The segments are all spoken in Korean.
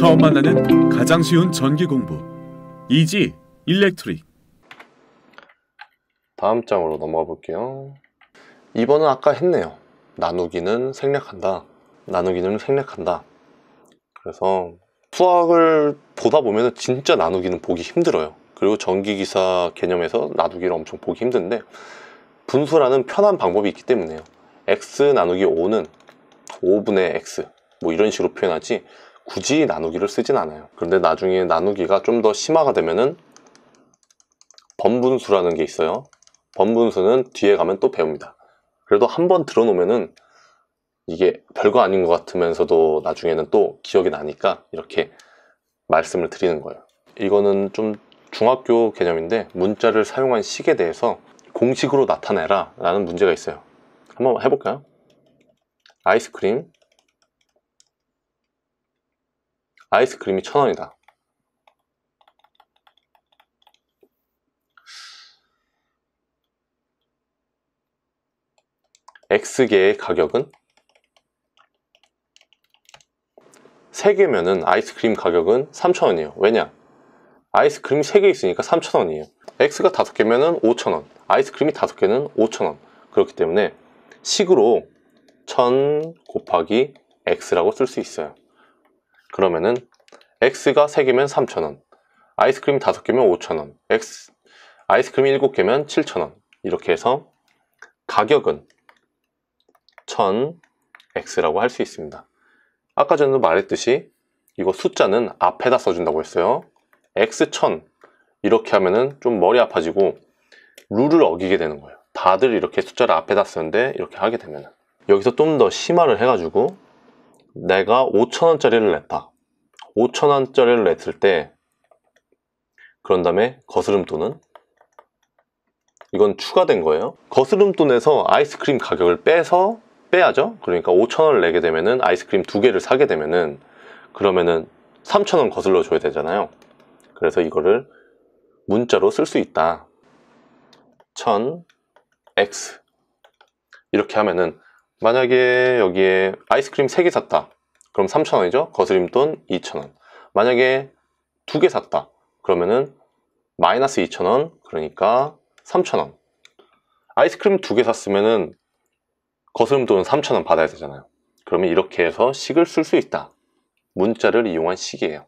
처음 만나는 가장 쉬운 전기 공부 이지 일렉트릭 다음 장으로 넘어가 볼게요 이번은 아까 했네요 나누기는 생략한다 나누기는 생략한다 그래서 수학을 보다 보면 진짜 나누기는 보기 힘들어요 그리고 전기기사 개념에서 나누기를 엄청 보기 힘든데 분수라는 편한 방법이 있기 때문에요 x 나누기 5는 5분의 x 뭐 이런 식으로 표현하지 굳이 나누기를 쓰진 않아요 그런데 나중에 나누기가 좀 더 심화가 되면은 번분수라는 게 있어요 번분수는 뒤에 가면 또 배웁니다 그래도 한번 들어놓으면은 이게 별거 아닌 것 같으면서도 나중에는 또 기억이 나니까 이렇게 말씀을 드리는 거예요 이거는 좀 중학교 개념인데 문자를 사용한 식에 대해서 공식으로 나타내라 라는 문제가 있어요 한번 해볼까요? 아이스크림 아이스크림이 1 0 0 0원이다 x 계의 가격은 3개면은 아이스크림 가격은 3,000원이에요. 왜냐? 아이스크림이 3개 있으니까 3,000원이에요. X가 5개면은 5,000원. 아이스크림이 5개는 5,000원. 그렇기 때문에 식으로 1,000 곱하기 X라고 쓸 수 있어요. 그러면은 X가 3개면 3,000원 아이스크림 5개면 5,000원 X 아이스크림 7개면 7,000원 이렇게 해서 가격은 1000X라고 할 수 있습니다 아까 전에도 말했듯이 이거 숫자는 앞에다 써준다고 했어요 X1000 이렇게 하면은 좀 머리 아파지고 룰을 어기게 되는 거예요 다들 이렇게 숫자를 앞에다 쓰는데 이렇게 하게 되면은 여기서 좀 더 심화를 해가지고 내가 5천원짜리를 냈다. 5천원짜리를 냈을 때 그런 다음에 거스름돈은 이건 추가된 거예요. 거스름돈에서 아이스크림 가격을 빼서 빼야죠. 그러니까 5천원을 내게 되면은 아이스크림 두 개를 사게 되면은 그러면은 3천원 거슬러 줘야 되잖아요. 그래서 이거를 문자로 쓸 수 있다. 1000x 이렇게 하면은 만약에 여기에 아이스크림 3개 샀다 그럼 3,000원이죠 거스림돈 2,000원 만약에 2개 샀다 그러면은 마이너스 2,000원 그러니까 3,000원 아이스크림 2개 샀으면은 거스름돈 3,000원 받아야 되잖아요 그러면 이렇게 해서 식을 쓸 수 있다 문자를 이용한 식이에요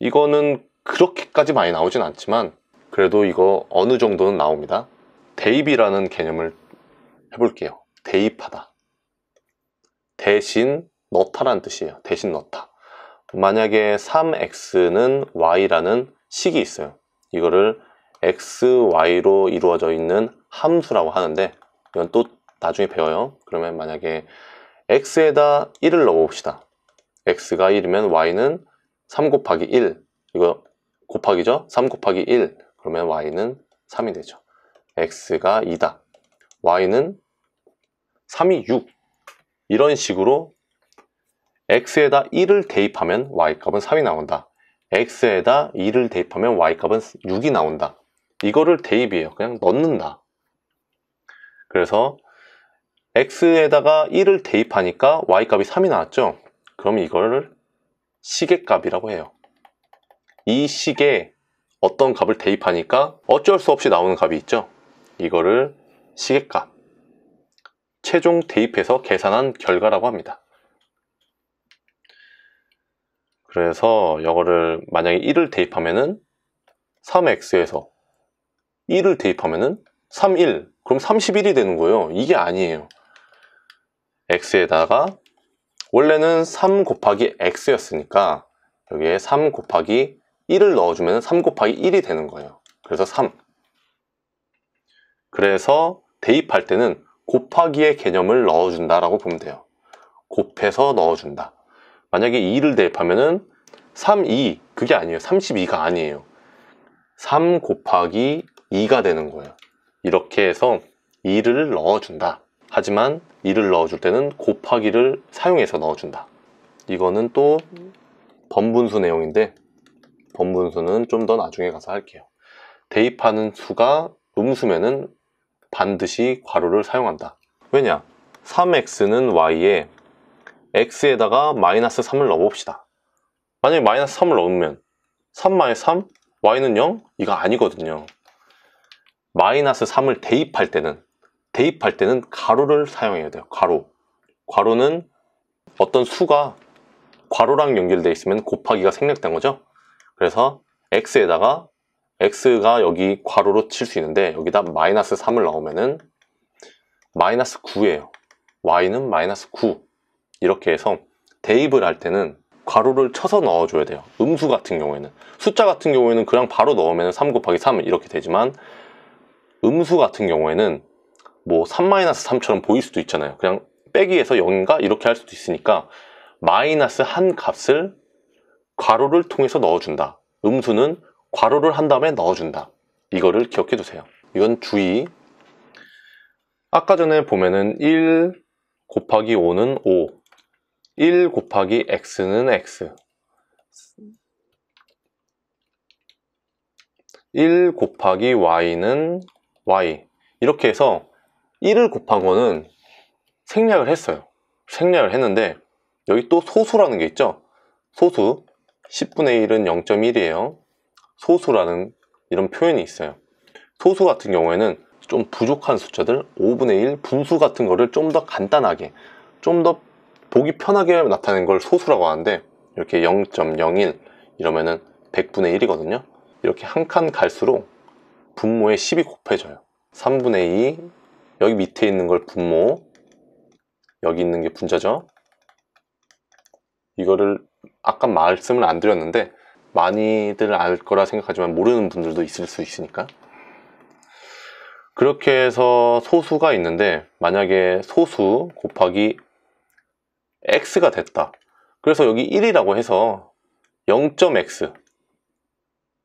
이거는 그렇게까지 많이 나오진 않지만 그래도 이거 어느 정도는 나옵니다 대입이라는 개념을 해볼게요 대입하다. 대신 넣다라는 뜻이에요. 대신 넣다. 만약에 3x는 y라는 식이 있어요. 이거를 x, y로 이루어져 있는 함수라고 하는데 이건 또 나중에 배워요. 그러면 만약에 x에다 1을 넣어봅시다. x가 1이면 y는 3 곱하기 1 이거 곱하기죠? 3 곱하기 1 그러면 y는 3이 되죠. x가 2다. y는 3이 6 이런 식으로 x에다 1을 대입하면 y값은 3이 나온다. x에다 2를 대입하면 y값은 6이 나온다. 이거를 대입이에요. 그냥 넣는다. 그래서 x에다가 1을 대입하니까 y값이 3이 나왔죠? 그럼 이거를 시계값이라고 해요. 이시계 어떤 값을 대입하니까 어쩔 수 없이 나오는 값이 있죠? 이거를 시계값 최종 대입해서 계산한 결과라고 합니다. 그래서 이거를 만약에 1을 대입하면은 3x에서 1을 대입하면은 31 그럼 31이 되는 거예요. 이게 아니에요. x에다가 원래는 3 곱하기 x였으니까 여기에 3 곱하기 1을 넣어주면 3 곱하기 1이 되는 거예요. 그래서 3 그래서 대입할 때는 곱하기의 개념을 넣어준다라고 보면 돼요. 곱해서 넣어준다. 만약에 2를 대입하면은 3, 2 그게 아니에요. 32가 아니에요. 3 곱하기 2가 되는 거예요. 이렇게 해서 2를 넣어준다. 하지만 2를 넣어줄 때는 곱하기를 사용해서 넣어준다. 이거는 또 번분수 내용인데 번분수는 좀 더 나중에 가서 할게요. 대입하는 수가 음수면은 반드시 괄호를 사용한다. 왜냐? 3x는 y에 x에다가 마이너스 3을 넣어봅시다. 만약에 마이너스 3을 넣으면 3마 3, y는 0? 이거 아니거든요. 마이너스 3을 대입할 때는 대입할 때는 가로를 사용해야 돼요. 가로. 가로는 어떤 수가 괄호랑 연결되어 있으면 곱하기가 생략된 거죠. 그래서 x에다가 x가 여기 괄호로 칠 수 있는데 여기다 마이너스 3을 넣으면은 마이너스 9예요. y는 마이너스 9 이렇게 해서 대입을 할 때는 괄호를 쳐서 넣어줘야 돼요. 음수 같은 경우에는 숫자 같은 경우에는 그냥 바로 넣으면 3 곱하기 3 이렇게 되지만 음수 같은 경우에는 뭐 3-3처럼 보일 수도 있잖아요. 그냥 빼기 에서 0인가 이렇게 할 수도 있으니까 마이너스 한 값을 괄호를 통해서 넣어준다. 음수는 괄호를 한 다음에 넣어준다. 이거를 기억해 두세요. 이건 주의. 아까 전에 보면은 1 곱하기 5는 5, 1 곱하기 x는 x, 1 곱하기 y는 y 이렇게 해서 1을 곱한 거는 생략을 했어요 생략을 했는데 여기 또 소수라는 게 있죠 소수 10분의 1은 0.1이에요 소수라는 이런 표현이 있어요. 소수 같은 경우에는 좀 부족한 숫자들 5분의 1 분수 같은 거를 좀 더 간단하게 좀 더 보기 편하게 나타낸 걸 소수라고 하는데 이렇게 0.01 이러면은 100분의 1이거든요 이렇게 한 칸 갈수록 분모에 10이 곱해져요 3분의 2 여기 밑에 있는 걸 분모 여기 있는 게 분자죠 이거를 아까 말씀을 안 드렸는데 많이들 알 거라 생각하지만 모르는 분들도 있을 수 있으니까 그렇게 해서 소수가 있는데 만약에 소수 곱하기 x가 됐다 그래서 여기 1이라고 해서 0.x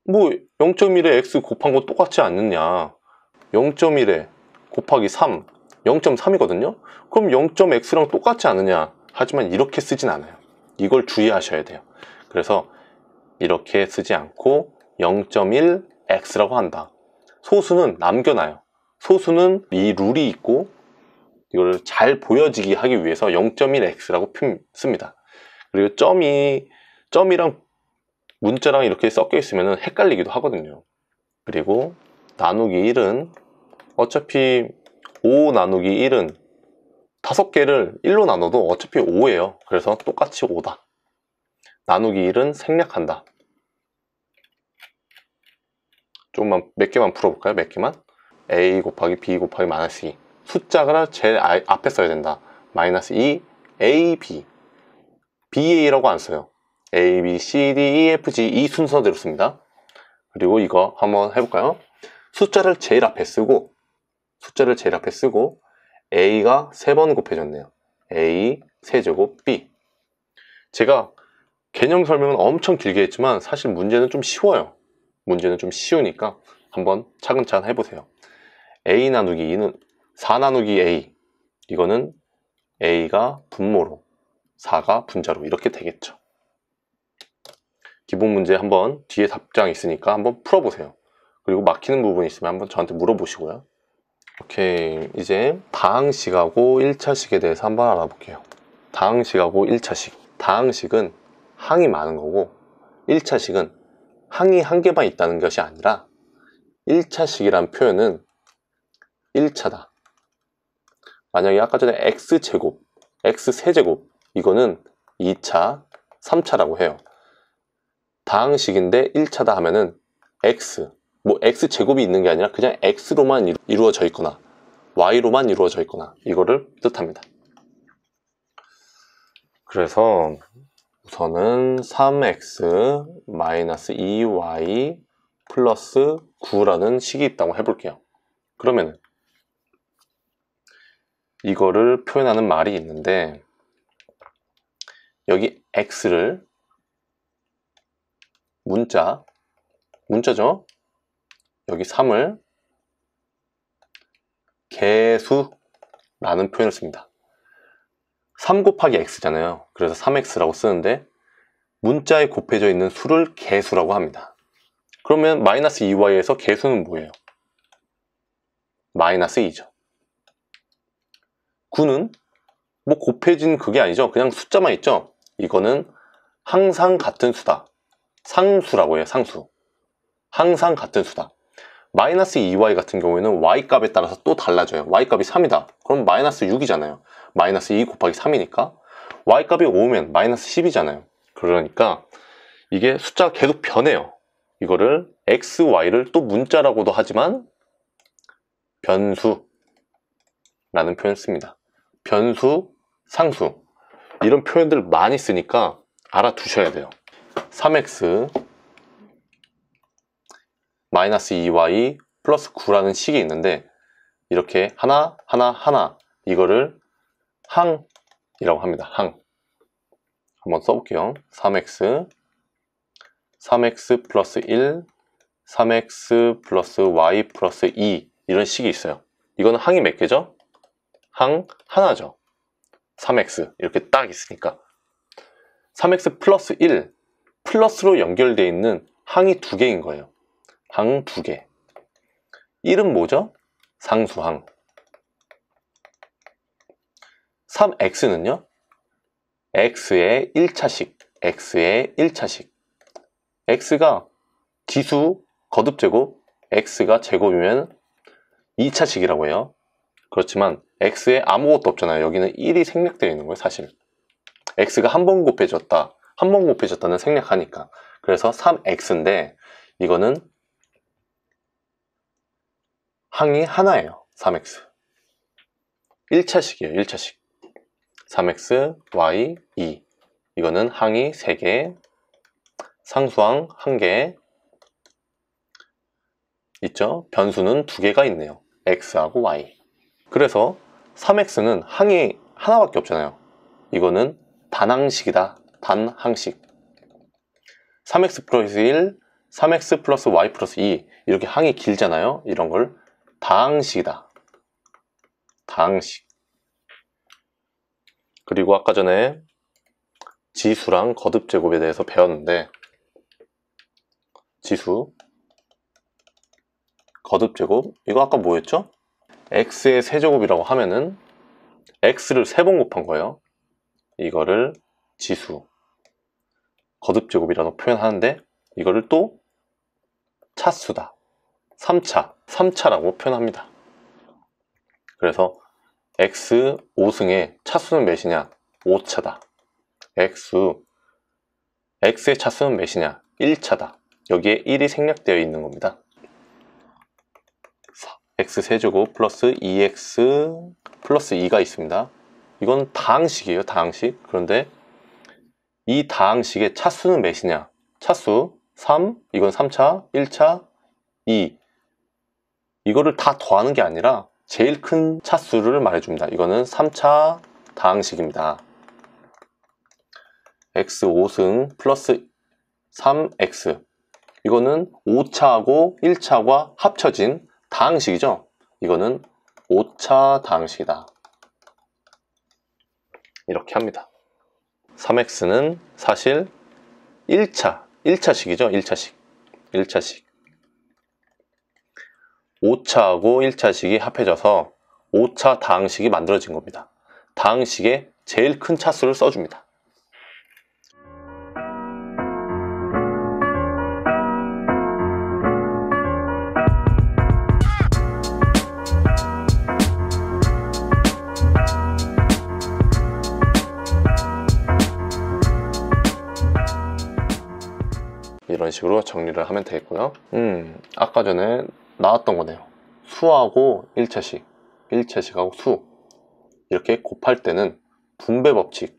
뭐 0.1에 x 곱한 거 똑같지 않느냐 0.1에 곱하기 3 0.3이거든요 그럼 0.x랑 똑같지 않느냐 하지만 이렇게 쓰진 않아요 이걸 주의하셔야 돼요 그래서 이렇게 쓰지 않고 0.1x라고 한다. 소수는 남겨놔요. 소수는 이 룰이 있고 이걸 잘 보여지게 하기 위해서 0.1x라고 씁니다. 그리고 점이 점이랑 문자랑 이렇게 섞여 있으면 헷갈리기도 하거든요. 그리고 나누기 1은 어차피 5 나누기 1은 5개를 1로 나눠도 어차피 5예요. 그래서 똑같이 5다. 나누기 1은 생략한다. 조금만몇 개만 풀어볼까요? 몇 개만? a 곱하기 b 곱하기 마이너스 2 e. 숫자가 제일 아, 앞에 써야 된다. 마이너스 2 e, a b ba라고 안 써요. a b c d e f g 이 순서대로 씁니다. 그리고 이거 한번 해볼까요? 숫자를 제일 앞에 쓰고 숫자를 제일 앞에 쓰고 a가 3번 곱해졌네요. a 세제곱 b 제가 개념 설명은 엄청 길게 했지만 사실 문제는 좀 쉬워요. 문제는 좀 쉬우니까 한번 차근차근 해보세요. a 나누기 2는 4 나누기 a 이거는 a가 분모로 4가 분자로 이렇게 되겠죠. 기본 문제 한번 뒤에 답장 있으니까 한번 풀어보세요. 그리고 막히는 부분이 있으면 한번 저한테 물어보시고요. 오케이 이제 다항식하고 1차식에 대해서 한번 알아볼게요. 다항식하고 1차식 다항식은 항이 많은 거고 1차식은 항이 한 개만 있다는 것이 아니라 1차식이란 표현은 1차다. 만약에 아까 전에 x제곱, x세제곱 이거는 2차, 3차라고 해요. 다항식인데 1차다 하면은 x, 뭐 x제곱이 있는 게 아니라 그냥 x로만 이루어져 있거나 y로만 이루어져 있거나 이거를 뜻합니다. 그래서 우선은 3x 2y 플러스 9라는 식이 있다고 해볼게요. 그러면 이거를 표현하는 말이 있는데 여기 x를 문자 문자죠? 여기 3을 개수라는 표현을 씁니다. 3 곱하기 x잖아요. 그래서 3x라고 쓰는데 문자에 곱해져 있는 수를 개수라고 합니다. 그러면 마이너스 2y에서 개수는 뭐예요? 마이너스 2죠. 9는 뭐 곱해진 그게 아니죠. 그냥 숫자만 있죠. 이거는 항상 같은 수다. 상수라고 해요. 상수. 항상 같은 수다. 마이너스 2y 같은 경우에는 y값에 따라서 또 달라져요. y값이 3이다. 그럼 마이너스 6이잖아요. 마이너스 2 곱하기 3이니까 y값이 5면 마이너스 10이잖아요. 그러니까 이게 숫자가 계속 변해요. 이거를 x, y를 또 문자라고도 하지만 변수라는 표현 을 씁니다. 변수, 상수 이런 표현들 많이 쓰니까 알아두셔야 돼요. 3x 마이너스 2y 플러스 9라는 식이 있는데 이렇게 하나 하나 하나 이거를 항이라고 합니다. 항. 한번 써볼게요. 3x 3x 플러스 1 3x 플러스 y 플러스 2 이런 식이 있어요. 이거는 항이 몇 개죠? 항 하나죠. 3x 이렇게 딱 있으니까 3x 플러스 1 플러스로 연결되어 있는 항이 두 개인 거예요. 항 두 개. 1은 뭐죠? 상수항. 3x는요. x의 1차식, x의 1차식. x가 지수 거듭제곱, x가 제곱이면 2차식이라고 해요. 그렇지만 x에 아무것도 없잖아요. 여기는 1이 생략되어 있는 거예요, 사실. x가 한 번 곱해졌다. 한 번 곱해졌다는 생략하니까. 그래서 3x인데 이거는 항이 하나예요. 3x. 1차식이에요, 1차식. 3x, y, 2 이거는 항이 3개, 상수항 1개 있죠? 변수는 2개가 있네요. x하고 y 그래서 3x는 항이 하나밖에 없잖아요. 이거는 단항식이다. 단항식 3x 플러스 1, 3x 플러스 y 플러스 2 이렇게 항이 길잖아요. 이런 걸 다항식이다. 다항식 그리고 아까 전에 지수랑 거듭 제곱에 대해서 배웠는데 지수 거듭 제곱 이거 아까 뭐였죠? x의 세제곱이라고 하면은 x를 세 번 곱한 거예요 이거를 지수 거듭 제곱이라고 표현하는데 이거를 또 차수다 3차 3차라고 표현합니다 그래서 X 5승의 차수는 몇이냐? 5차다. X, X의 차수는 몇이냐? 1차다. 여기에 1이 생략되어 있는 겁니다. x 세제곱 플러스 2x 플러스 2가 있습니다. 이건 다항식이에요. 다항식. 그런데 이 다항식의 차수는 몇이냐? 차수 3, 이건 3차, 1차, 2. 이거를 다 더하는 게 아니라 제일 큰 차수를 말해줍니다. 이거는 3차 다항식입니다. x5승 플러스 3x 이거는 5차하고 1차가 합쳐진 다항식이죠. 이거는 5차 다항식이다. 이렇게 합니다. 3x는 사실 1차, 1차식이죠. 1차식. 1차식. 5차하고 1차식이 합해져서 5차 다항식이 만들어진 겁니다. 다항식에 제일 큰 차수를 써줍니다. 이런 식으로 정리를 하면 되겠고요. 음, 아까 전에 나왔던 거네요 수하고 1체식1체식하고수 이렇게 곱할 때는 분배 법칙